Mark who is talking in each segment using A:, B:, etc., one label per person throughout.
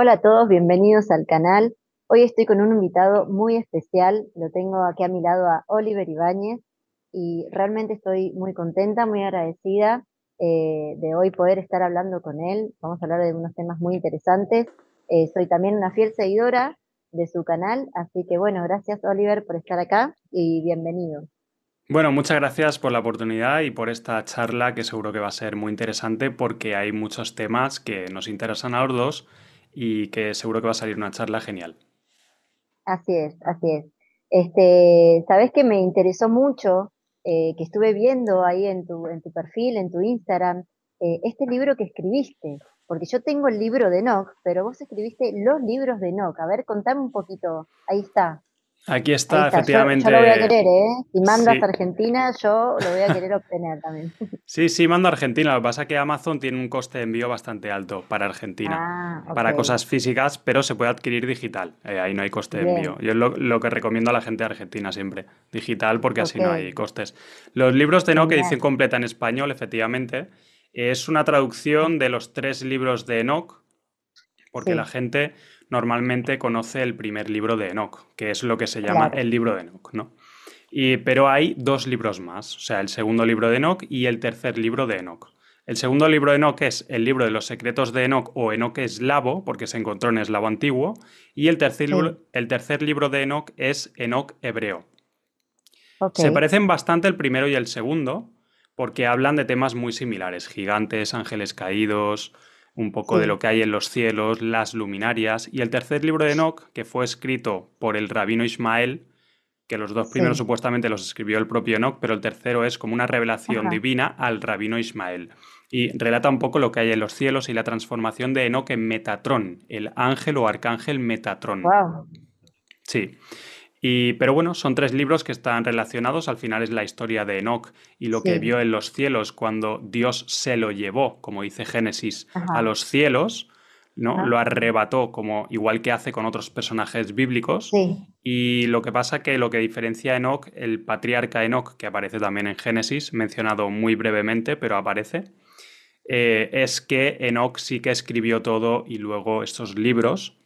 A: Hola a todos, bienvenidos al canal. Hoy estoy con un invitado muy especial. Lo tengo aquí a mi lado a Oliver Ibáñez y realmente estoy muy contenta, muy agradecida eh, de hoy poder estar hablando con él. Vamos a hablar de unos temas muy interesantes. Eh, soy también una fiel seguidora de su canal, así que bueno, gracias Oliver por estar acá y bienvenido.
B: Bueno, muchas gracias por la oportunidad y por esta charla que seguro que va a ser muy interesante porque hay muchos temas que nos interesan a los dos y que seguro que va a salir una charla genial.
A: Así es, así es. Este, Sabes que me interesó mucho, eh, que estuve viendo ahí en tu, en tu perfil, en tu Instagram, eh, este libro que escribiste, porque yo tengo el libro de Nock, pero vos escribiste los libros de Nock. A ver, contame un poquito, ahí está.
B: Aquí está, efectivamente. Yo, lo voy a querer, ¿eh?
A: Si mando Argentina, yo lo voy a querer obtener también.
B: Sí, sí, mando a Argentina. Lo que pasa es que Amazon tiene un coste de envío bastante alto para Argentina, ah, para cosas físicas, pero se puede adquirir digital. Eh, ahí no hay coste de envío. Yo es lo, que recomiendo a la gente de Argentina siempre, digital, porque así no hay costes. Los libros de No que edición completa en español, efectivamente, es una traducción de los tres libros de Enoch, porque la gente normalmente conoce el primer libro de Enoch, que es lo que se llama el libro de Enoch, ¿no? Y, pero hay dos libros más, o sea, el segundo libro de Enoch y el tercer libro de Enoch. El segundo libro de Enoch es el libro de los secretos de Enoch o Enoch eslavo, porque se encontró en eslavo antiguo, y el tercer, libro, el tercer libro de Enoch es Enoch hebreo. Se parecen bastante el primero y el segundo, porque hablan de temas muy similares, gigantes, ángeles caídos, un poco de lo que hay en los cielos, las luminarias, y el tercer libro de Enoch, que fue escrito por el rabino Ismael, que los dos primeros supuestamente los escribió el propio Enoch, pero el tercero es como una revelación divina al rabino Ismael. Y relata un poco lo que hay en los cielos y la transformación de Enoch en Metatrón, el ángel o arcángel Metatrón. Sí pero bueno, son tres libros que están relacionados. Al final es la historia de Enoch y lo que vio en los cielos cuando Dios se lo llevó, como dice Génesis, a los cielos, ¿no? Lo arrebató, como igual que hace con otros personajes bíblicos. Y lo que pasa que lo que diferencia a Enoch, el patriarca Enoch, que aparece también en Génesis, mencionado muy brevemente, pero aparece. Eh, es que Enoch sí que escribió todo y luego estos libros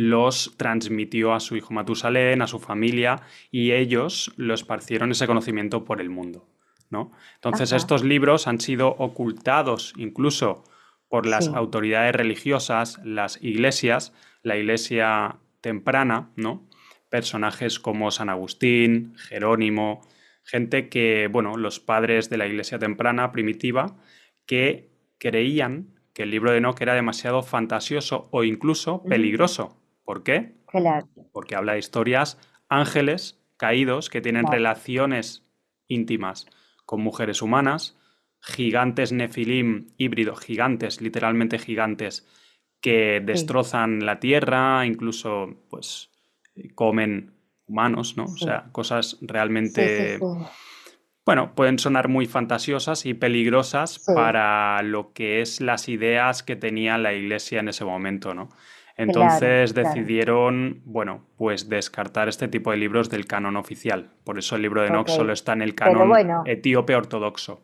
B: los transmitió a su hijo Matusalén, a su familia, y ellos los esparcieron ese conocimiento por el mundo. ¿no? Entonces, estos libros han sido ocultados incluso por las autoridades religiosas, las iglesias, la iglesia temprana, ¿no? Personajes como San Agustín, Jerónimo, gente que, bueno, los padres de la iglesia temprana, primitiva, que creían que el libro de Enoch era demasiado fantasioso o incluso peligroso ¿Por qué? Porque habla de historias ángeles caídos que tienen relaciones íntimas con mujeres humanas, gigantes nefilim híbridos, gigantes, literalmente gigantes, que destrozan la tierra, incluso pues comen humanos, ¿no? O sea, cosas realmente... bueno, pueden sonar muy fantasiosas y peligrosas para lo que es las ideas que tenía la iglesia en ese momento, ¿no? Entonces decidieron, bueno, pues descartar este tipo de libros del canon oficial. Por eso el libro de Nox solo está en el canon etíope ortodoxo.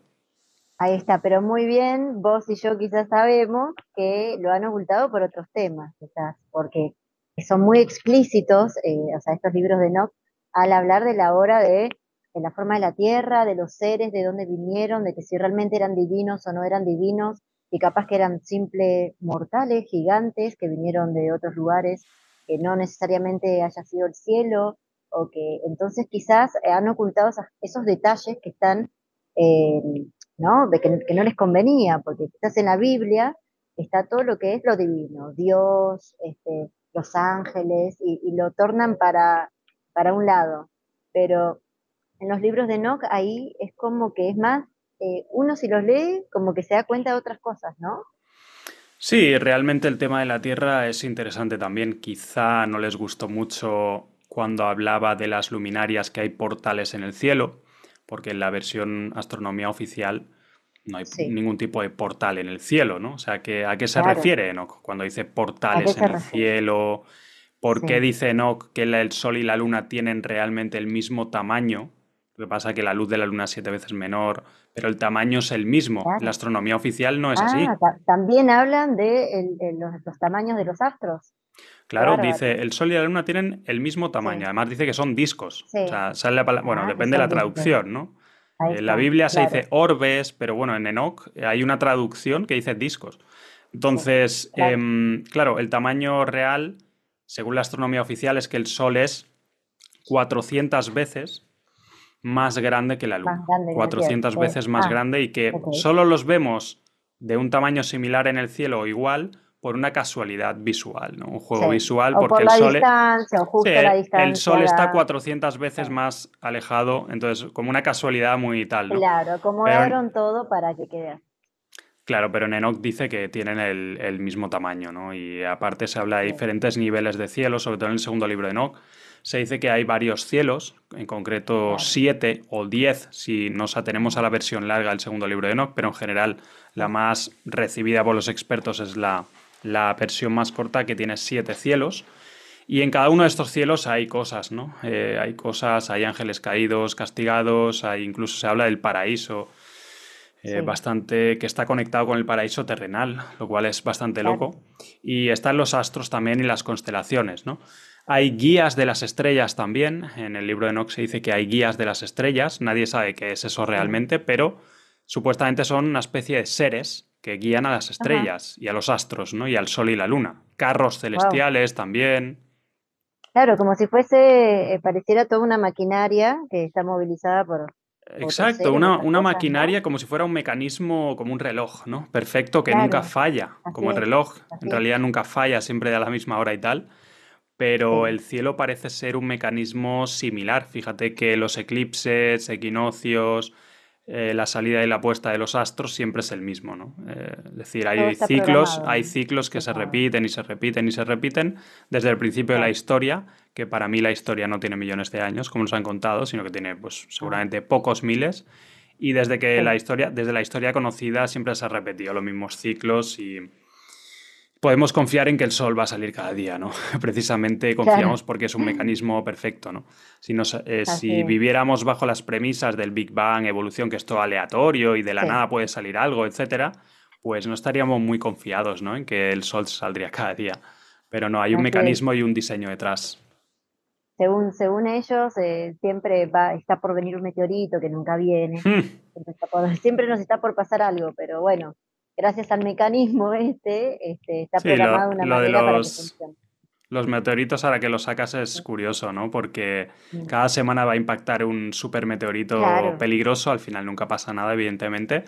A: Ahí está, pero muy bien, vos y yo quizás sabemos que lo han ocultado por otros temas, quizás, porque son muy explícitos, eh, o sea, estos libros de Nox, al hablar de la hora de de la forma de la tierra, de los seres, de dónde vinieron, de que si realmente eran divinos o no eran divinos, y capaz que eran simples mortales, gigantes, que vinieron de otros lugares, que no necesariamente haya sido el cielo, o que entonces quizás eh, han ocultado esos detalles que están, em, ¿no? que, no les convenía, porque quizás en la Biblia está todo lo que es lo divino, Dios, este, los ángeles, y, lo tornan para, para un lado. Pero en los libros de Enoch ahí es como que es más eh, uno si los lee como que se da cuenta de otras cosas, ¿no?
B: Sí, realmente el tema de la Tierra es interesante también. Quizá no les gustó mucho cuando hablaba de las luminarias que hay portales en el cielo, porque en la versión astronomía oficial no hay ningún tipo de portal en el cielo, ¿no? O sea, ¿a qué se refiere Enoch cuando dice portales en el cielo? ¿Por qué dice Enoch que el Sol y la Luna tienen realmente el mismo tamaño? Lo que pasa es que la luz de la Luna es siete veces menor, pero el tamaño es el mismo. La astronomía oficial no es así. Ah,
A: también hablan de los, tamaños de los astros. Claro, dice,
B: el Sol y la Luna tienen el mismo tamaño. Además dice que son discos. O sea, sale la palabra, bueno, ah, depende de la traducción, ¿no? en la Biblia se dice orbes, pero bueno, en Enoch eh, hay una traducción que dice discos. Entonces, em, claro, el tamaño real, según la astronomía oficial, es que el Sol es 400 veces más grande que la Luna,
A: 400 veces más ah, grande y que solo
B: los vemos de un tamaño similar en el cielo o igual por una casualidad visual, ¿no? Un juego visual porque el sol
A: el sol está
B: 400 veces más alejado, entonces como una casualidad muy tal, Claro,
A: como todo para que quede
B: Claro, pero Nenok dice que tienen el, mismo tamaño, ¿no? Y aparte se habla de diferentes niveles de cielo, sobre todo en el segundo libro de Enoch, se dice que hay varios cielos, en concreto siete o diez si nos atenemos a la versión larga del segundo libro de Enoch, pero en general la más recibida por los expertos es la, versión más corta que tiene siete cielos. Y en cada uno de estos cielos hay cosas, ¿no? Eh, hay cosas, hay ángeles caídos, castigados, hay, incluso se habla del paraíso, eh, bastante que está conectado con el paraíso terrenal, lo cual es bastante loco. Y están los astros también y las constelaciones, ¿no? Hay guías de las estrellas también. En el libro de Nox se dice que hay guías de las estrellas. Nadie sabe qué es eso realmente, pero supuestamente son una especie de seres que guían a las estrellas y a los astros, ¿no? Y al sol y la luna. Carros celestiales también.
A: Claro, como si fuese, eh, pareciera toda una maquinaria que está movilizada por,
B: Exacto, una, maquinaria como si fuera un mecanismo, como un reloj, ¿no? Perfecto, que nunca falla, como el reloj, en realidad nunca falla, siempre a la misma hora y tal pero el cielo parece ser un mecanismo similar. Fíjate que los eclipses, equinoccios, eh, la salida y la puesta de los astros siempre es el mismo, ¿no? Eh, es decir, hay ciclos, hay ciclos que se repiten y se repiten y se repiten desde el principio de la historia, que para mí la historia no tiene millones de años, como nos han contado, sino que tiene, pues, seguramente pocos miles. Y desde que la historia, desde la historia conocida, siempre se ha repetido los mismos ciclos y podemos confiar en que el sol va a salir cada día, ¿no? Precisamente confiamos porque es un mm. mecanismo perfecto, ¿no? Si, eh, si viviéramos bajo las premisas del Big Bang, evolución, que es todo aleatorio y de la nada puede salir algo, etcétera, pues no estaríamos muy confiados, ¿no? En que el sol saldría cada día. Pero no, hay un mecanismo y un diseño detrás.
A: Según, según ellos, eh, siempre va, está por venir un meteorito que nunca viene. Hmm. siempre nos está por pasar algo, pero bueno, gracias al mecanismo este, este está programado una de los...
B: meteoritos, ahora que los sacas, es curioso, ¿no? Porque mm. cada semana va a impactar un supermeteorito peligroso, al final nunca pasa nada, evidentemente.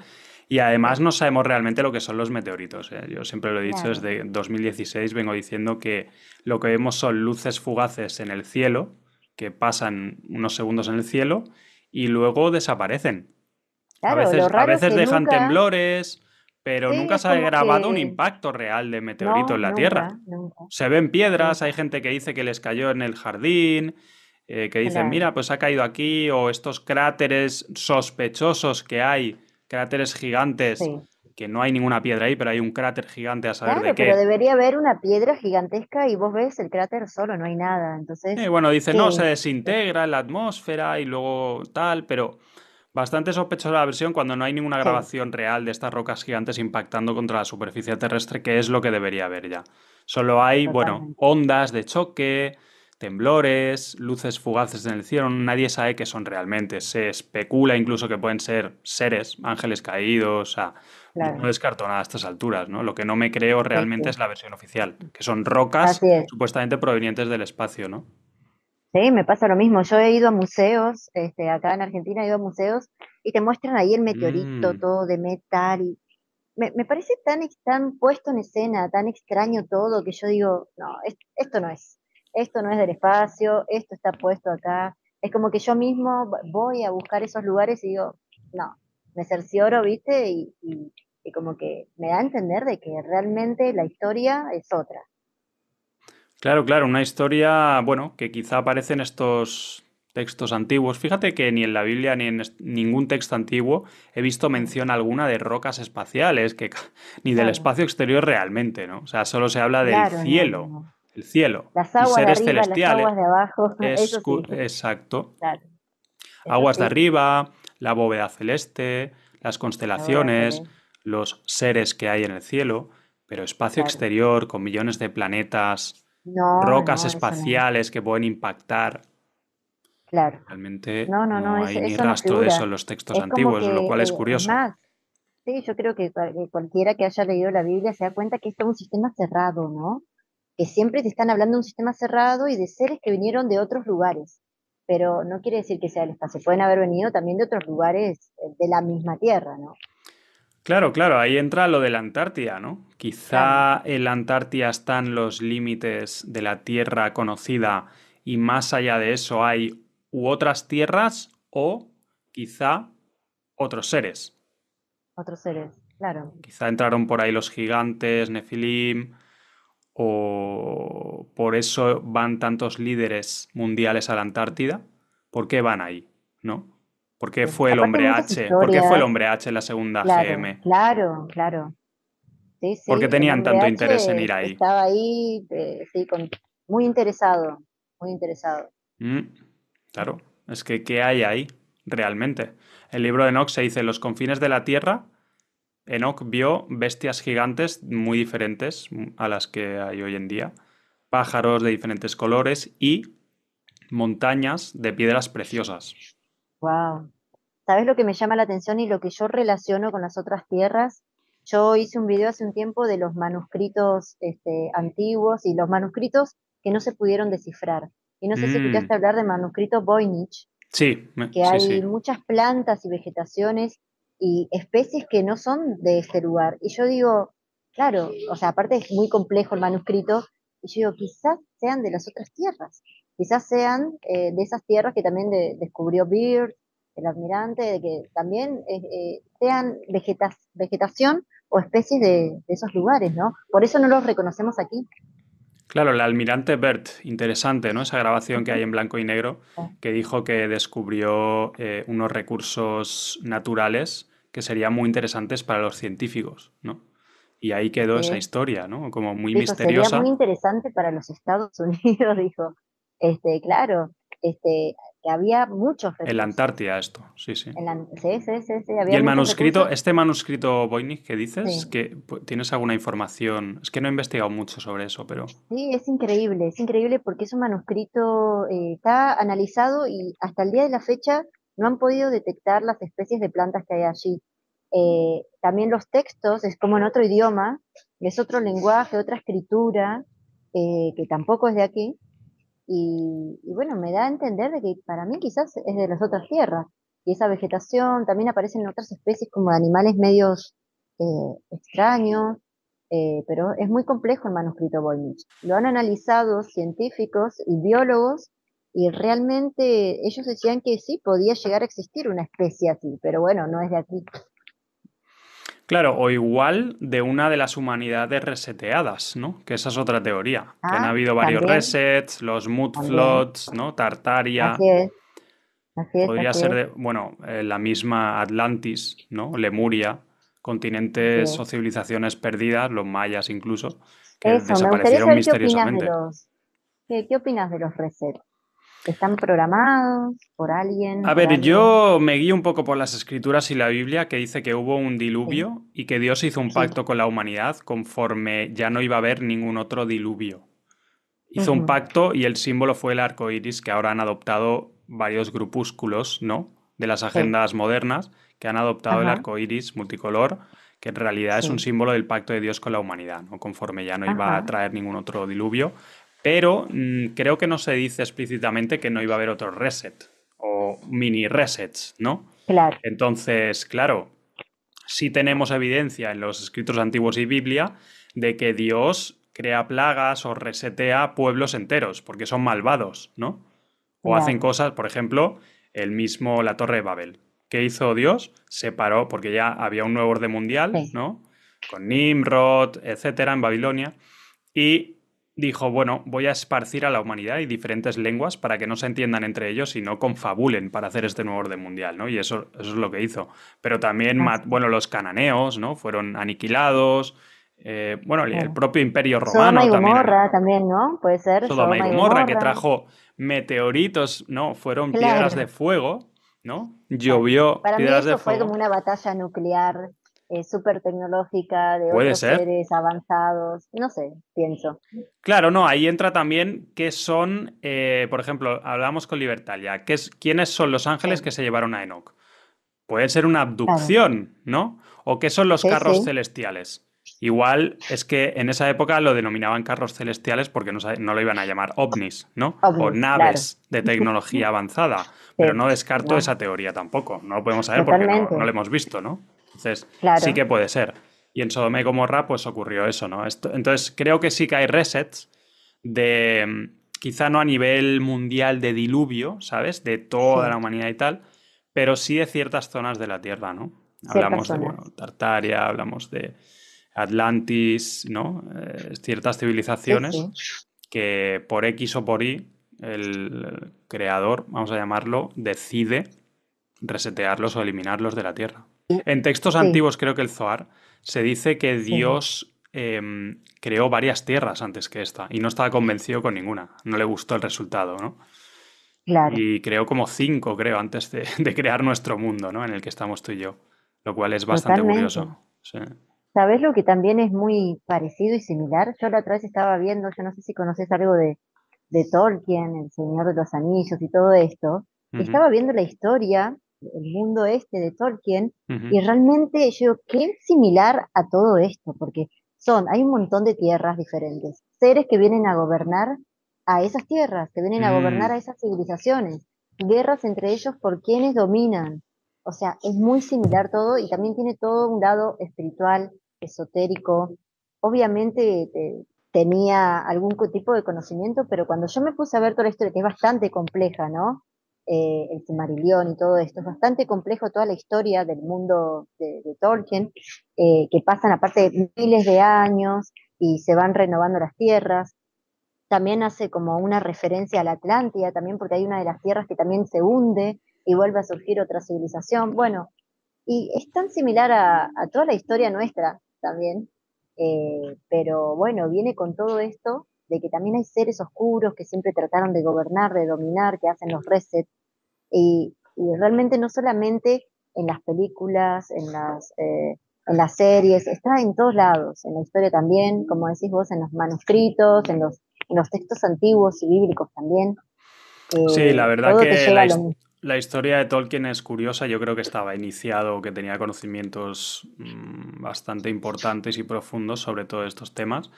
B: Y además no sabemos realmente lo que son los meteoritos. ¿eh? Yo siempre lo he dicho, desde 2016 vengo diciendo que lo que vemos son luces fugaces en el cielo, que pasan unos segundos en el cielo y luego desaparecen.
A: a veces, dejan
B: temblores, pero nunca se ha grabado un impacto real de meteorito en la Tierra. Se ven piedras, hay gente que dice que les cayó en el jardín, eh, que dicen, mira, pues ha caído aquí, o estos cráteres sospechosos que hay, cráteres gigantes, que no hay ninguna piedra ahí, pero hay un cráter gigante a saber de qué. Pero
A: debería haber una piedra gigantesca y vos ves el cráter solo, no hay nada. Entonces. bueno, dice no, se
B: desintegra en la atmósfera y luego tal, pero Bastante sospechosa la versión cuando no hay ninguna grabación real de estas rocas gigantes impactando contra la superficie terrestre, que es lo que debería haber ya. Solo hay, bueno, ondas de choque, temblores, luces fugaces en el cielo, nadie sabe qué son realmente. Se especula incluso que pueden ser seres, ángeles caídos, o sea, no descarto nada a estas alturas, ¿no? Lo que no me creo realmente es la versión oficial, que son rocas supuestamente provenientes del espacio, ¿no?
A: Sí, me pasa lo mismo. Yo he ido a museos, este, acá en Argentina he ido a museos y te muestran ahí el meteorito mm. todo de metal. Y me, parece tan, tan puesto en escena, tan extraño todo, que yo digo, no, esto no es. Esto no es del espacio, esto está puesto acá. Es como que yo mismo voy a buscar esos lugares y digo, no, me cercioro, ¿viste? y como que me da a entender de que realmente la historia es otra.
B: Claro, claro, una historia, bueno, que quizá aparece en estos textos antiguos. Fíjate que ni en la Biblia ni en ningún texto antiguo he visto mención alguna de rocas espaciales, que, ni del espacio exterior realmente, ¿no? O sea, solo se habla del cielo. El cielo. seres celestiales.
A: aguas de
B: Exacto. Aguas de arriba, la bóveda celeste, las constelaciones, los seres que hay en el cielo, pero espacio exterior con millones de planetas,
A: rocas espaciales
B: que pueden impactar. Claro. Realmente no, hay ni rastro de eso en los textos antiguos, lo cual es eh, curioso.
A: sí, yo creo que cualquiera que haya leído la Biblia se da cuenta que es un sistema cerrado, ¿no? Que siempre te están hablando de un sistema cerrado y de seres que vinieron de otros lugares. Pero no quiere decir que sea el espacio, pueden haber venido también de otros lugares eh, de la misma tierra, ¿no?
B: Claro, claro, ahí entra lo de la Antártida, ¿no? Quizá en la Antártida están los límites de la Tierra conocida y más allá de eso hay u otras tierras o quizá otros seres.
A: Otros seres, claro.
B: Quizá entraron por ahí los gigantes, Nefilim, o por eso van tantos líderes mundiales a la Antártida. ¿Por qué van ahí? ¿No? ¿Por qué fue el hombre H? ¿Por fue el hombre H en la segunda GM?
A: Claro, claro. ¿Por qué tenían tanto interés en ir ahí? Estaba ahí, eh, muy interesado, muy interesado.
B: Mm, claro, es que ¿qué hay ahí realmente? El libro de Enoch se dice, En los confines de la Tierra, Enoch vio bestias gigantes muy diferentes mm, a las que hay hoy en día, pájaros de diferentes colores y montañas de piedras preciosas.
A: ¿Sabes lo que me llama la atención y lo que yo relaciono con las otras tierras? Yo hice un video hace un tiempo de los manuscritos este, antiguos y los manuscritos que no se pudieron descifrar. Y no sé si pudiste mm. hablar de manuscrito Voynich.
B: que hay
A: muchas plantas y vegetaciones y especies que no son de este lugar. Y yo digo, claro, o sea, aparte es muy complejo el manuscrito, y yo digo, quizás sean de las otras tierras quizás sean eh, de esas tierras que también descubrió Beard, el almirante, de que también eh, eh, sean vegetación o especies de, esos lugares, ¿no? Por eso no los reconocemos aquí.
B: Claro, el almirante Bert, interesante, ¿no? Esa grabación que hay en blanco y negro, ah. que dijo que descubrió unos recursos naturales que serían muy interesantes para los científicos, ¿no? Y ahí quedó esa historia, ¿no? Como muy dijo, misteriosa. Sería muy
A: interesante para los Estados Unidos, dijo. Este, claro, este, que había muchos En la
B: Antártida esto, sí, sí.
A: y el manuscrito,
B: este manuscrito Voynich que dices, que pues, tienes alguna información, es que no he investigado mucho sobre eso, pero...
A: Sí, es increíble, es increíble porque es un manuscrito, eh, está analizado y hasta el día de la fecha no han podido detectar las especies de plantas que hay allí. Eh, también los textos, es como en otro idioma, es otro lenguaje, otra escritura, eh, que tampoco es de aquí, y, bueno, me da a entender de que para mí quizás es de las otras tierras. Y esa vegetación también aparecen otras especies como animales medios eh, extraños, eh, pero es muy complejo el manuscrito Voynich. Lo han analizado científicos y biólogos y realmente ellos decían que sí, podía llegar a existir una especie así, pero bueno, no es de aquí.
B: Claro, o igual de una de las humanidades reseteadas, ¿no? Que esa es otra teoría.
A: que han ah, habido varios
B: resets, los mood ¿no? Tartaria.
A: Podría ser, de,
B: bueno, eh, la misma Atlantis, ¿no? Lemuria, continentes, o civilizaciones perdidas, los mayas incluso, que desaparecieron misteriosamente.
A: Qué opinas, ¿qué opinas de los resets? están programados por alguien. A ver, yo
B: me guío un poco por las escrituras y la Biblia que dice que hubo un diluvio y que Dios hizo un pacto con la humanidad conforme ya no iba a haber ningún otro diluvio. Hizo un pacto y el símbolo fue el arco iris que ahora han adoptado varios grupúsculos, ¿no? De las agendas modernas que han adoptado el arco iris multicolor que en realidad es un símbolo del pacto de Dios con la humanidad, ¿no? conforme ya no iba a traer ningún otro diluvio. Pero mm, creo que no se dice explícitamente que no iba a haber otro reset o mini resets, ¿no? Claro. Entonces, claro, sí tenemos evidencia en los escritos antiguos y Biblia de que Dios crea plagas o resetea pueblos enteros porque son malvados, ¿no? O hacen cosas, por ejemplo, el mismo la Torre de Babel. ¿Qué hizo Dios? Se paró porque ya había un nuevo orden mundial, ¿no? Con Nimrod, etcétera, en Babilonia. Y dijo, bueno, voy a esparcir a la humanidad y diferentes lenguas para que no se entiendan entre ellos y no confabulen para hacer este nuevo orden mundial, ¿no? Y eso, eso es lo que hizo. Pero también, ah. bueno, los cananeos, ¿no? Fueron aniquilados. Eh, bueno, el, propio imperio romano. Sodoma
A: también, ¿no? Puede ser. Sodoma, y que trajo
B: meteoritos, ¿no? Fueron piedras de fuego, ¿no? Llovió Para piedras de fue como
A: una batalla nuclear es eh, súper tecnológica, de otros seres avanzados, no sé, pienso.
B: Claro, no, ahí entra también qué son, eh, por ejemplo, hablamos con Libertalia, ¿qué es, ¿quiénes son los ángeles que se llevaron a Enoch? puede ser una abducción, ¿no? ¿O qué son los carros celestiales? Igual es que en esa época lo denominaban carros celestiales porque no, lo iban a llamar ovnis, ¿no? o naves de tecnología avanzada. Pero no descarto esa teoría tampoco. No lo podemos saber porque no, no lo hemos visto, ¿no? Entonces, sí que puede ser. Y en Sodome y Gomorra, pues ocurrió eso, ¿no? entonces, creo que sí que hay resets de, mm, quizá no a nivel mundial de diluvio, ¿sabes? De toda la humanidad y tal, pero sí de ciertas zonas de la Tierra, ¿no? Hablamos de, bueno, Tartaria, hablamos de Atlantis, ¿no? Eh, ciertas civilizaciones que por X o por Y el creador, vamos a llamarlo, decide resetearlos o eliminarlos de la Tierra. En textos antiguos, creo que el Zoar, se dice que Dios em, creó varias tierras antes que esta y no estaba convencido con ninguna. No le gustó el resultado, ¿no? Y creó como cinco, creo, antes de, crear nuestro mundo, ¿no? En el que estamos tú y yo. Lo cual es bastante curioso.
A: ¿Sabes lo que también es muy parecido y similar? Yo la otra vez estaba viendo, yo no sé si conoces algo de, Tolkien, El Señor de los Anillos y todo esto. Estaba viendo la historia el mundo este de Tolkien, y realmente yo qué similar a todo esto, porque son, hay un montón de tierras diferentes, seres que vienen a gobernar a esas tierras, que vienen a gobernar mm. a esas civilizaciones, guerras entre ellos por quienes dominan. O sea, es muy similar todo y también tiene todo un lado espiritual, esotérico. Obviamente eh, tenía algún tipo de conocimiento, pero cuando yo me puse a ver toda la historia, que es bastante compleja, ¿no? el eh, Cimarillón este y todo esto. Es bastante complejo toda la historia del mundo de, Tolkien, eh, que pasan aparte de miles de años y se van renovando las tierras. También hace como una referencia a la Atlántida, también porque hay una de las tierras que también se hunde y vuelve a surgir otra civilización. Bueno, y es tan similar a, toda la historia nuestra también, eh, pero bueno, viene con todo esto de que también hay seres oscuros que siempre trataron de gobernar, de dominar, que hacen los resets. Y, realmente no solamente en las películas, eh, en las, series, está en todos lados, en la historia también, como decís vos, en los manuscritos, en los, textos antiguos y bíblicos también. sí, la verdad que
B: la, historia de Tolkien es curiosa. Yo creo que estaba iniciado, que tenía conocimientos mm, bastante importantes y profundos sobre todos estos temas.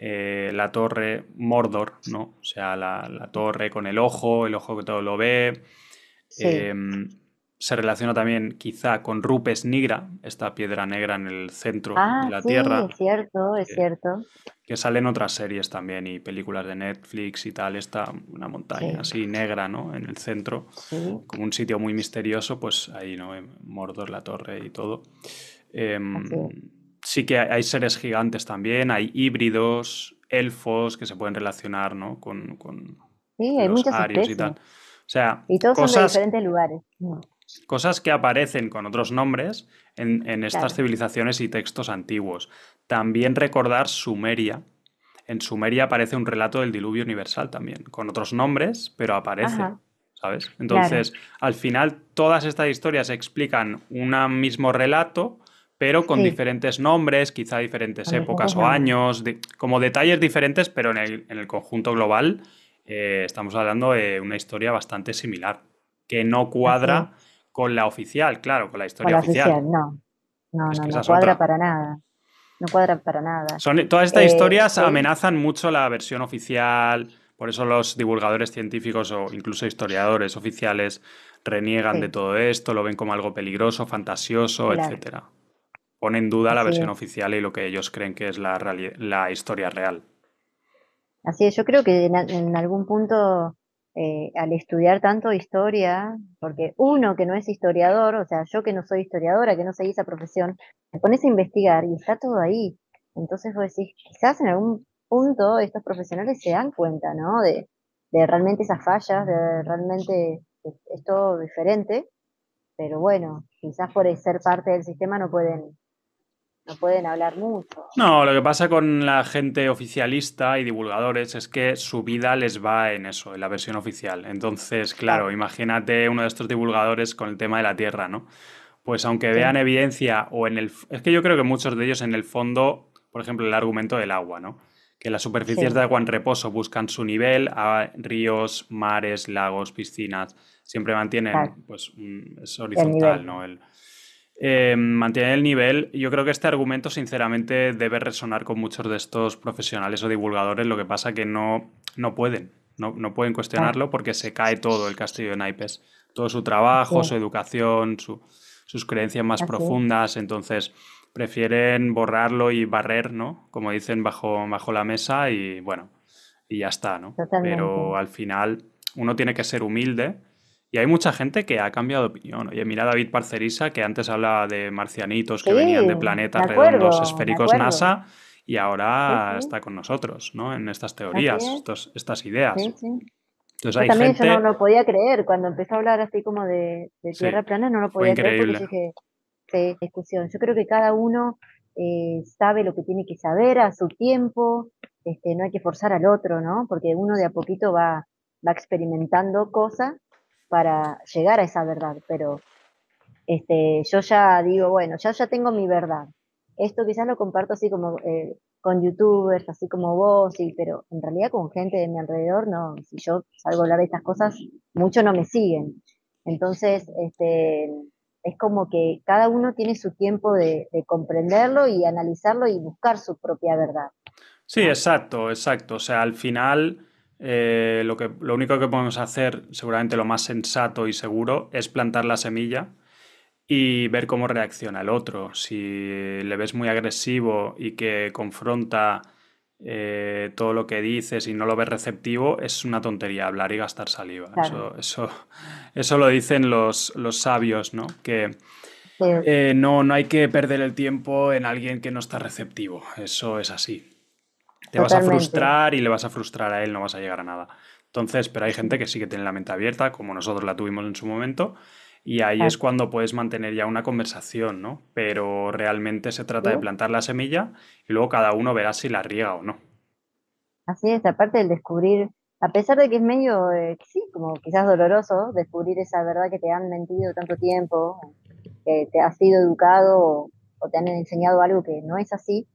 B: Eh, la torre Mordor, ¿no? O sea, la, torre con el ojo, el ojo que todo lo ve. Em, se relaciona también quizá con Rupes Nigra, esta piedra negra en el centro ah, de la Tierra. Es
A: cierto, es cierto.
B: Que salen otras series también y películas de Netflix y tal, está una montaña así negra, ¿no? En el centro, como un sitio muy misterioso, pues ahí, ¿no? Mordor, la torre y todo. Em, sí que hay seres gigantes también, hay híbridos, elfos que se pueden relacionar ¿no? con, con
A: y tal.
B: y todos cosas, diferentes
A: lugares. Mm.
B: Cosas que aparecen con otros nombres en, estas civilizaciones y textos antiguos. También recordar Sumeria. En Sumeria aparece un relato del diluvio universal también, con otros nombres, pero aparece. ¿Sabes? Entonces, al final, todas estas historias explican un mismo relato, pero con diferentes nombres, quizá diferentes épocas o años, como detalles diferentes, pero en el, en el conjunto global eh, estamos hablando de una historia bastante similar, que no cuadra con la oficial, claro, con la historia oficial.
A: No, no, no, cuadra para nada. No cuadra para nada. Son,
B: todas estas eh, historias amenazan mucho la versión oficial, por eso los divulgadores científicos o incluso historiadores oficiales reniegan de todo esto, lo ven como algo peligroso, fantasioso, etcétera pone en duda la versión oficial y lo que ellos creen que es la, la historia real.
C: Así
A: es, yo creo que en, algún punto, eh, al estudiar tanto historia, porque uno que no es historiador, o sea, yo que no soy historiadora, que no seguí esa profesión, me pones a investigar y está todo ahí. Entonces vos decís, quizás en algún punto estos profesionales se dan cuenta, ¿no? De, realmente esas fallas, de realmente es todo diferente, pero bueno, quizás por ser parte del sistema no pueden no pueden hablar mucho.
B: No, lo que pasa con la gente oficialista y divulgadores es que su vida les va en eso, en la versión oficial. Entonces, claro, imagínate uno de estos divulgadores con el tema de la Tierra, ¿no? Pues aunque vean evidencia o en el... Es que yo creo que muchos de ellos en el fondo, por ejemplo, el argumento del agua, ¿no? Que las superficies de agua en reposo buscan su nivel a ríos, mares, lagos, piscinas. Siempre mantienen, pues, es horizontal, ¿no? El, eh, el nivel, yo creo que este argumento sinceramente debe resonar con muchos de estos profesionales o divulgadores, lo que pasa que no, no pueden, no, pueden cuestionarlo porque se cae todo el castillo de naipes, todo su trabajo, su educación, sus creencias más profundas, entonces prefieren borrarlo y barrer, ¿no? Como dicen, bajo, bajo la mesa y bueno, y ya está, ¿no? Pero al final uno tiene que ser humilde y hay mucha gente que ha cambiado de opinión. Oye, mira David Parcerisa, que antes hablaba de marcianitos que venían de planetas redondos esféricos NASA, y ahora está con nosotros, ¿no? En estas teorías, estos, estas ideas.
A: Entonces, también yo no lo podía creer. Cuando empezó a hablar así como de, tierra plana, no lo podía creer porque dije, discusión. Yo creo que cada uno eh, sabe lo que tiene que saber a su tiempo. Este, no hay que forzar al otro, ¿no? Porque uno de a poquito va, va experimentando cosas para llegar a esa verdad, pero este, yo ya digo, bueno, ya, ya tengo mi verdad. Esto quizás lo comparto así como eh, con youtubers, así como vos, y, pero en realidad con gente de mi alrededor, no, si yo salgo a hablar de estas cosas, muchos no me siguen. Entonces, este, es como que cada uno tiene su tiempo de, comprenderlo y analizarlo y buscar su propia verdad.
B: Sí, exacto, exacto. O sea, al final eh, lo, que, lo único que podemos hacer, seguramente lo más sensato y seguro, es plantar la semilla y ver cómo reacciona el otro. Si le ves muy agresivo y que confronta eh, todo lo que dices y no lo ves receptivo, es una tontería hablar y gastar saliva. Eso, eso, lo dicen los, sabios, Que eh, no, no hay que perder el tiempo en alguien que no está receptivo. Eso es así. Te vas a frustrar y le vas a frustrar a él, no vas a llegar a nada. Entonces, pero hay gente que sí que tiene la mente abierta, como nosotros la tuvimos en su momento, y ahí es cuando puedes mantener ya una conversación, ¿no? Pero realmente se trata de plantar la semilla y luego cada uno verá si la riega o no.
A: Así es, aparte del descubrir, a pesar de que es medio, eh, sí, como quizás doloroso, descubrir esa verdad que te han mentido tanto tiempo, que te has sido educado o te han enseñado algo que no es así,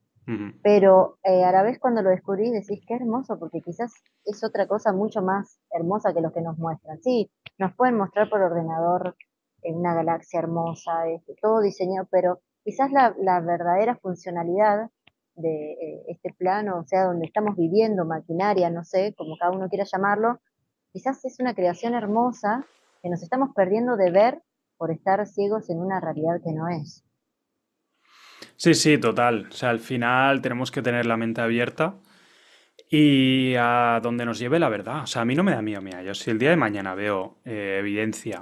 A: pero eh, a la vez cuando lo descubrís decís que hermoso, porque quizás es otra cosa mucho más hermosa que lo que nos muestran. Sí, nos pueden mostrar por ordenador en eh, una galaxia hermosa, este, todo diseñado, pero quizás la, verdadera funcionalidad de eh, este plano, o sea, donde estamos viviendo, maquinaria, no sé, como cada uno quiera llamarlo, quizás es una creación hermosa que nos estamos perdiendo de ver por estar ciegos en una realidad que no es.
B: Sí, sí, total. O sea, al final tenemos que tener la mente abierta y a donde nos lleve la verdad. O sea, a mí no me da miedo, mira, yo si el día de mañana veo eh, evidencia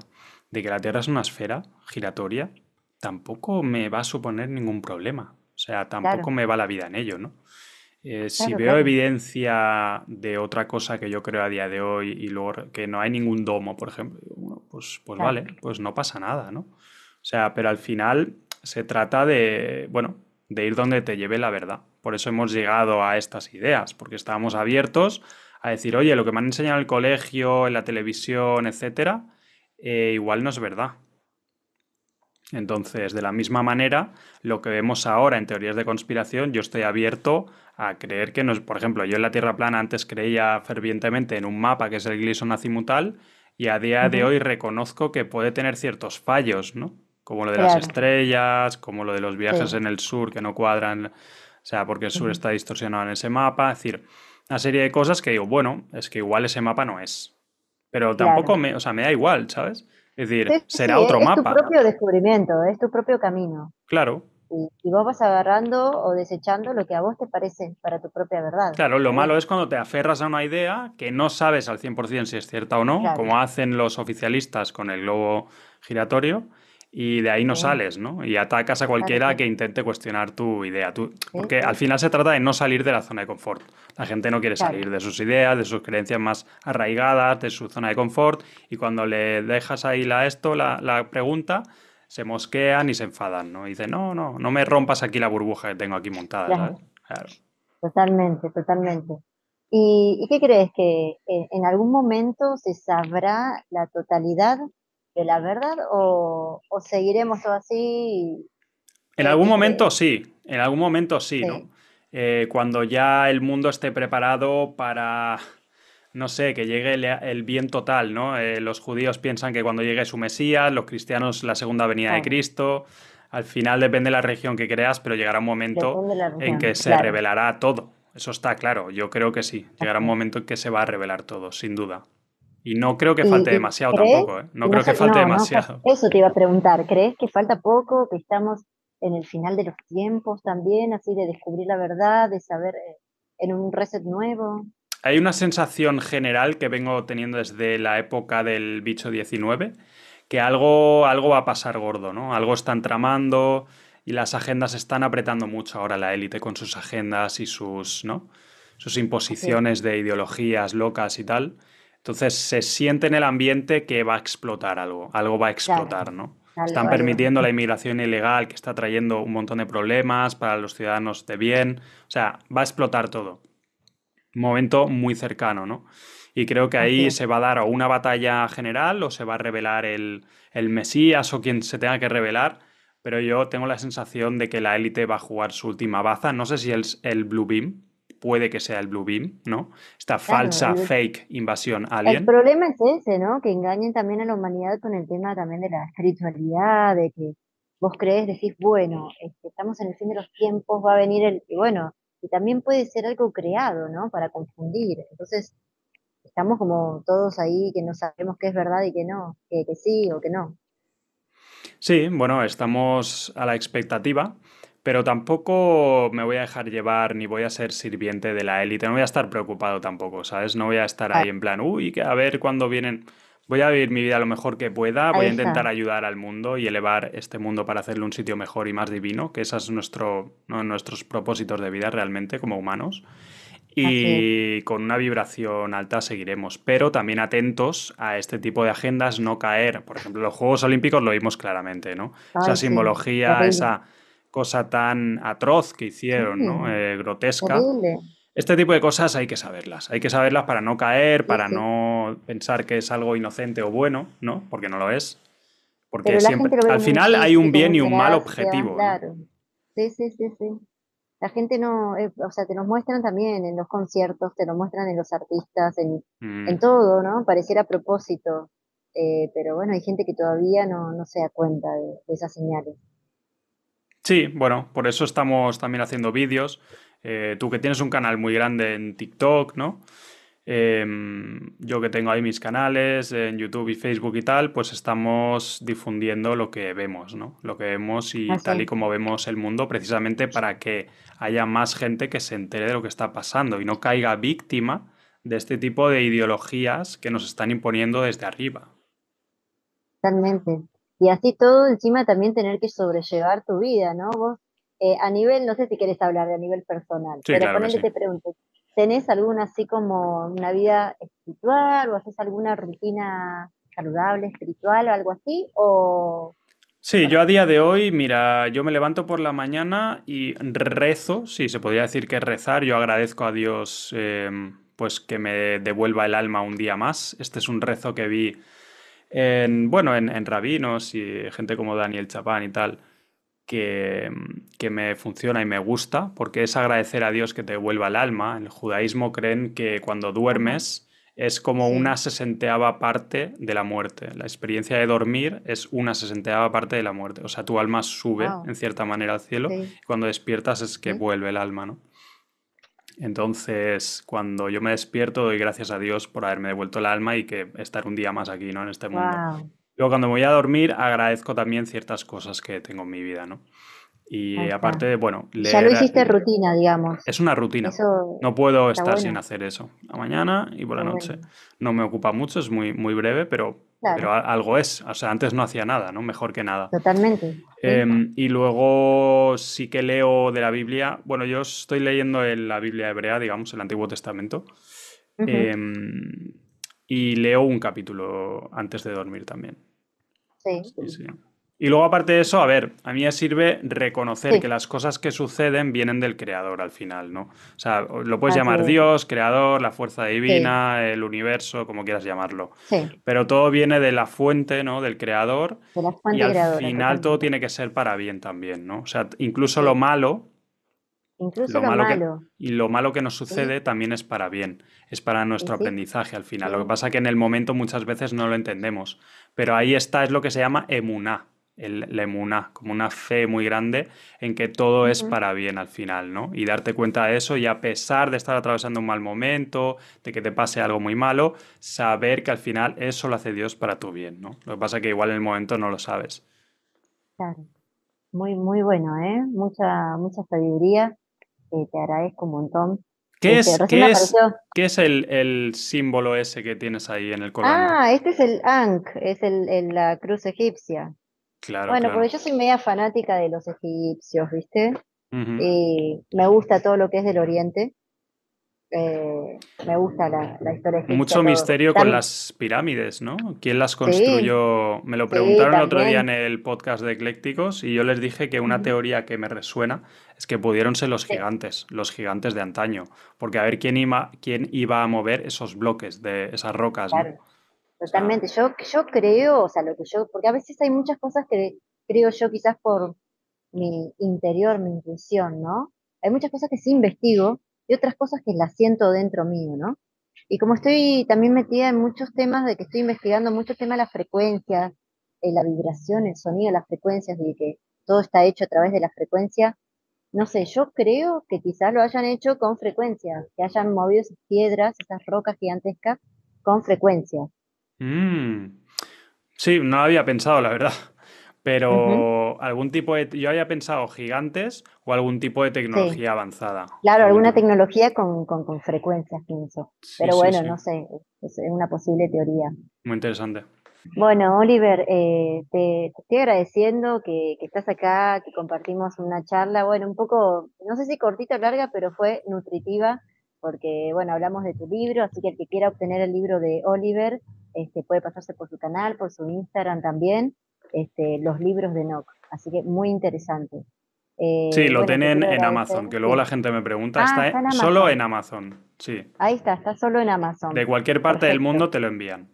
B: de que la Tierra es una esfera giratoria, tampoco me va a suponer ningún problema. O sea, tampoco me va la vida en ello, ¿no? Eh, si veo evidencia de otra cosa que yo creo a día de hoy y luego que no hay ningún domo, por ejemplo, pues, pues vale, pues no pasa nada, ¿no? O sea, pero al final se trata de, bueno, de ir donde te lleve la verdad. Por eso hemos llegado a estas ideas, porque estábamos abiertos a decir, oye, lo que me han enseñado en el colegio, en la televisión, etcétera, eh, igual no es verdad. Entonces, de la misma manera, lo que vemos ahora en teorías de conspiración, yo estoy abierto a creer que no es, por ejemplo, yo en la Tierra plana antes creía fervientemente en un mapa que es el Gleason azimutal y a día de hoy reconozco que puede tener ciertos fallos, ¿no? como lo de las estrellas, como lo de los viajes en el sur que no cuadran, o sea, porque el sur está distorsionado en ese mapa, es decir, una serie de cosas que digo, bueno, es que igual ese mapa no es. Pero tampoco me, o sea, me da igual, ¿sabes? Es decir, será otro mapa. Es tu propio
A: descubrimiento, es tu propio camino. Claro. Y, vos vas agarrando o desechando lo que a vos te parece para tu propia verdad. Claro,
B: lo malo es cuando te aferras a una idea que no sabes al 100% si es cierta o no, como hacen los oficialistas con el globo giratorio y de ahí no sales, ¿no? Y atacas a cualquiera que intente cuestionar tu idea. porque al final se trata de no salir de la zona de confort. La gente no quiere salir de sus ideas, de sus creencias más arraigadas, de su zona de confort, y cuando le dejas ahí la esto, la, pregunta, se mosquean y se enfadan, ¿no? Y dicen, no, no, no me rompas aquí la burbuja que tengo aquí montada,
A: Totalmente, totalmente. ¿Y, qué crees? ¿Que en algún momento se sabrá la totalidad de la verdad o, seguiremos así?
B: En algún momento sí, en algún momento sí, ¿no? Eh, cuando ya el mundo esté preparado para, no sé, que llegue el, bien total, ¿no? Eh, los judíos piensan que cuando llegue su Mesías, los cristianos la segunda venida de Cristo. Al final depende de la región que creas, pero llegará un momento en que se revelará todo. Eso está claro, yo creo que sí. Llegará un momento en que se va a revelar todo, sin duda. Y no creo que falte demasiado tampoco, ¿eh? No, creo que falte demasiado.
A: eso te iba a preguntar, ¿crees que falta poco, que estamos en el final de los tiempos también, así de descubrir la verdad, de saber eh, en un reset nuevo?
B: Hay una sensación general que vengo teniendo desde la época del bicho 19, que algo, algo va a pasar gordo, ¿no? Algo están tramando y las agendas están apretando mucho ahora la élite con sus agendas y sus, ¿no? sus imposiciones de ideologías locas y tal. Entonces se siente en el ambiente que va a explotar algo, algo va a explotar, ¿no? Están permitiendo la inmigración ilegal que está trayendo un montón de problemas para los ciudadanos de bien, o sea, va a explotar todo. Momento muy cercano, ¿no? Y creo que ahí se va a dar o una batalla general o se va a revelar el, el Mesías o quien se tenga que revelar, pero yo tengo la sensación de que la élite va a jugar su última baza, no sé si es el Blue Beam, puede que sea el Blue Beam, ¿no? Esta falsa fake invasión alien. El
A: problema es ese, ¿no? Que engañen también a la humanidad con el tema también de la espiritualidad, de que vos crees, decís, bueno, este, estamos en el fin de los tiempos, va a venir el... Y bueno, y también puede ser algo creado, ¿no? Para confundir. Entonces, estamos como todos ahí que no sabemos qué es verdad y qué no, que, que sí o que no.
B: Sí, bueno, estamos a la expectativa. Pero tampoco me voy a dejar llevar ni voy a ser sirviente de la élite, no voy a estar preocupado tampoco, ¿sabes? No voy a estar ahí ah. en plan, uy, a ver cuándo vienen. Voy a vivir mi vida lo mejor que pueda, voy a intentar ayudar al mundo y elevar este mundo para hacerle un sitio mejor y más divino, que esos es son nuestros propósitos de vida realmente como humanos.
C: Y
B: con una vibración alta seguiremos, pero también atentos a este tipo de agendas, no caer. Por ejemplo, los Juegos Olímpicos lo vimos claramente, ¿no? esa simbología, esa cosa tan atroz que hicieron, ¿no? Eh, grotesca. Este tipo de cosas hay que saberlas, hay que saberlas para no caer, para no pensar que es algo inocente o bueno, ¿no? Porque no lo es. Porque siempre, al final hay un bien y un mal objetivo. Claro.
A: Sí, sí, sí, La gente no, eh, o sea, te lo muestran también en los conciertos, te lo muestran en los artistas, en,
B: mm. en todo,
A: ¿no? Pareciera a propósito. Eh, pero bueno, hay gente que todavía no, no se da cuenta de esas señales.
B: Sí, bueno, por eso estamos también haciendo vídeos. Eh, tú que tienes un canal muy grande en TikTok, ¿no? Em, yo que tengo ahí mis canales en YouTube y Facebook y tal, pues estamos difundiendo lo que vemos, ¿no? Lo que vemos y tal y como vemos el mundo, precisamente para que haya más gente que se entere de lo que está pasando y no caiga víctima de este tipo de ideologías que nos están imponiendo desde arriba.
A: Totalmente y así todo encima también tener que sobrellevar tu vida, ¿no? Vos, eh, a nivel, no sé si quieres hablar de a nivel personal, pero claro te pregunto, ¿tenés alguna así como una vida espiritual o haces alguna rutina saludable, espiritual o algo así? O...
B: Sí, yo a día de hoy, mira, yo me levanto por la mañana y rezo, sí, se podría decir que rezar, yo agradezco a Dios eh, pues que me devuelva el alma un día más. Este es un rezo que vi en, bueno, en, rabinos y gente como Daniel Chapán y tal, que, que, me funciona y me gusta, porque es agradecer a Dios que te vuelva el alma. En el judaísmo creen que cuando duermes es como una sesenteava parte de la muerte. La experiencia de dormir es una sesenteava parte de la muerte. O sea, tu alma sube en cierta manera al cielo y cuando despiertas es que vuelve el alma, ¿no? Entonces, cuando yo me despierto, doy gracias a Dios por haberme devuelto el alma y que estar un día más aquí, ¿no? En este mundo. Luego, cuando me voy a dormir, agradezco también ciertas cosas que tengo en mi vida, ¿no? Y aparte, bueno, leer, Ya lo hiciste
A: rutina, digamos.
B: Es una rutina. no puedo estar sin hacer eso. La mañana y por la noche. No me ocupa mucho, es muy, muy breve, pero, pero algo es. O sea, antes no hacía nada, ¿no? Mejor que nada.
A: Totalmente.
B: Em, y luego sí que leo de la Biblia. Bueno, yo estoy leyendo en la Biblia hebrea, digamos, el Antiguo Testamento. Em, y leo un capítulo antes de dormir también. sí, sí. Y luego, aparte de eso, a ver, a mí me sirve reconocer que las cosas que suceden vienen del creador al final, ¿no? O sea, lo puedes llamar Dios, creador, la fuerza divina, el universo, como quieras llamarlo. Pero todo viene de la fuente, ¿no? Del creador. De la fuente y al final todo tiene que ser para bien también, ¿no? O sea, incluso lo malo.
A: Incluso lo, malo.
B: y lo malo que nos sucede también es para bien, es para nuestro aprendizaje al final. Lo que pasa es que en el momento muchas veces no lo entendemos, pero ahí está, es lo que se llama emuná, el, la emuná, como una fe muy grande en que todo es para bien al final, ¿no? Y darte cuenta de eso y a pesar de estar atravesando un mal momento, de que te pase algo muy malo, saber que al final eso lo hace Dios para tu bien, ¿no? Lo que pasa es que igual en el momento no lo sabes.
A: Claro. Muy, muy bueno, ¿eh? Mucha, mucha sabiduría. Eh, te agradezco un montón.
B: ¿Qué este, es, ¿qué el, símbolo ese que tienes ahí en el color? Ah,
A: este es el Ankh, es la cruz egipcia.
B: Claro, bueno, porque yo
A: soy media fanática de los egipcios, ¿viste?
B: Y
A: me gusta todo lo que es del Oriente. Eh, me gusta la, historia egipcia. Mucho misterio con las
B: pirámides, ¿no? ¿Quién las construyó? me lo preguntaron el otro día en el podcast de Eclécticos y yo les dije que una teoría que me resuena es que pudieron ser los gigantes, los gigantes de antaño. Porque a ver quién iba, quién iba a mover esos bloques de esas rocas, ¿no?
A: Totalmente, yo, yo creo, o sea, lo que yo, porque a veces hay muchas cosas que creo yo quizás por mi interior, mi intuición, ¿no? Hay muchas cosas que sí investigo y otras cosas que las siento dentro mío, ¿no? Y como estoy también metida en muchos temas de que estoy investigando muchos temas de las frecuencias, eh, la vibración, el sonido, las frecuencias, y que todo está hecho a través de la frecuencia, no sé, yo creo que quizás lo hayan hecho con frecuencia, que hayan movido esas piedras, esas rocas gigantescas con frecuencia.
B: Mm. Sí, no había pensado, la verdad. Pero algún tipo de. Yo había pensado gigantes o algún tipo de tecnología avanzada.
A: Claro, alguna tecnología con, con, frecuencia, pienso. Pero bueno, no sé, es una posible teoría. Muy interesante. Bueno, Oliver, eh, te, estoy agradeciendo que, que, estás acá, que compartimos una charla, bueno, un poco, no sé si cortita o larga, pero fue nutritiva, porque, bueno, hablamos de tu libro, así que el que quiera obtener el libro de Oliver, este, puede pasarse por su canal, por su Instagram también, este, los libros de NOC. Así que muy interesante. Eh, sí, lo tienen en Amazon, que luego la
B: gente me pregunta, ah, está, solo en Amazon. Sí.
A: Ahí está, está solo en Amazon. De
B: cualquier parte del mundo te lo envían.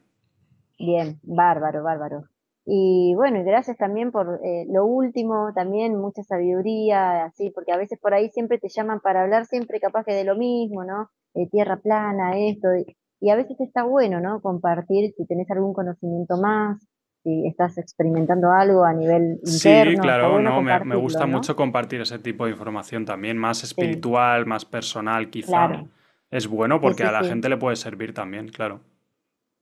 A: Bien, bárbaro, bárbaro. Y bueno, y gracias también por eh, lo último, también mucha sabiduría, así, porque a veces por ahí siempre te llaman para hablar siempre capaz que de lo mismo, ¿no? Eh, tierra plana, esto, y a veces está bueno, ¿no? Compartir si tenés algún conocimiento más, si estás experimentando algo a nivel interno. Sí, claro, me, gusta mucho
B: compartir ese tipo de información también, más espiritual, más personal, quizá. Es bueno porque a la gente le puede servir también, claro.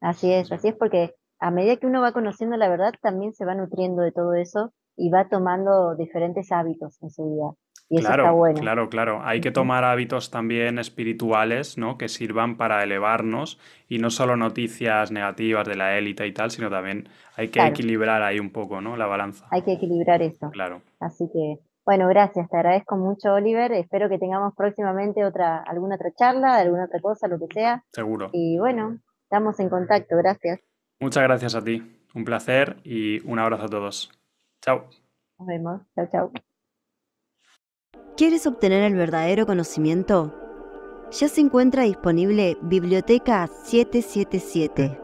A: Así es, así es porque a medida que uno va conociendo la verdad, también se va nutriendo de todo eso y va tomando diferentes hábitos en su vida
B: claro, bueno. claro, claro. Hay que tomar hábitos también espirituales, ¿no? Que sirvan para elevarnos y no solo noticias negativas de la élite y tal, sino también hay que equilibrar ahí un poco, ¿no? La balanza.
A: Hay que equilibrar
B: eso. Claro.
A: Así que, bueno, gracias. Te agradezco mucho, Oliver. Espero que tengamos próximamente otra, alguna otra charla, alguna otra cosa, lo que sea. Seguro. Y bueno, estamos en contacto. Gracias.
B: Muchas gracias a ti. Un placer y un abrazo a todos. Chao.
C: Nos vemos. Chao, chao. ¿Quieres obtener el verdadero conocimiento? Ya se encuentra disponible Biblioteca 777,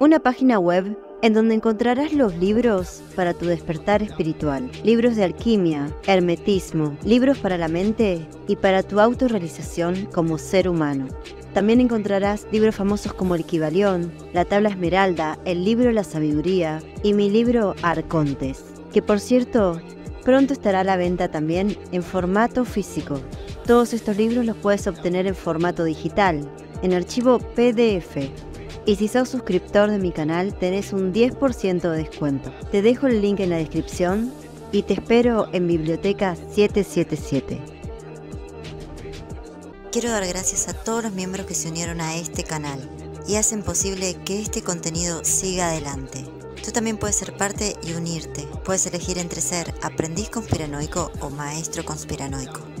C: una página web en donde encontrarás los libros para tu despertar espiritual, libros de alquimia, hermetismo, libros para la mente y para tu autorrealización como ser humano. También encontrarás libros famosos como El Kibalión, La Tabla Esmeralda, El Libro de La Sabiduría y mi libro Arcontes, que por cierto Pronto estará a la venta también en formato físico. Todos estos libros los puedes obtener en formato digital, en archivo PDF. Y si sos suscriptor de mi canal, tenés un 10% de descuento. Te dejo el link en la descripción y te espero en Biblioteca 777. Quiero dar gracias a todos los miembros que se unieron a este canal y hacen posible que este contenido siga adelante. Tú también puedes ser parte y unirte. Puedes elegir entre ser aprendiz conspiranoico o maestro conspiranoico.